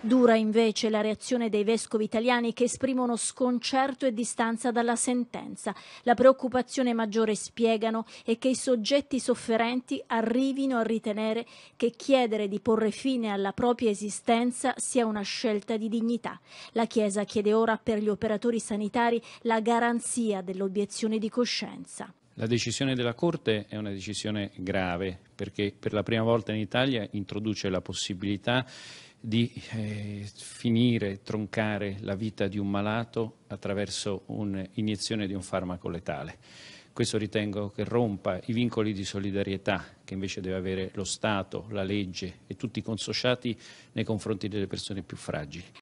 Dura invece la reazione dei vescovi italiani che esprimono sconcerto e distanza dalla sentenza. La preoccupazione maggiore, spiegano, è che i soggetti sofferenti arrivino a ritenere che chiedere di porre fine alla propria esistenza sia una scelta di dignità. La Chiesa chiede ora per gli operatori sanitari la garanzia dell'obiezione di coscienza. La decisione della Corte è una decisione grave perché per la prima volta in Italia introduce la possibilità di eh, finire, troncare la vita di un malato attraverso un'iniezione di un farmaco letale. Questo ritengo che rompa i vincoli di solidarietà che invece deve avere lo Stato, la legge e tutti i consociati nei confronti delle persone più fragili.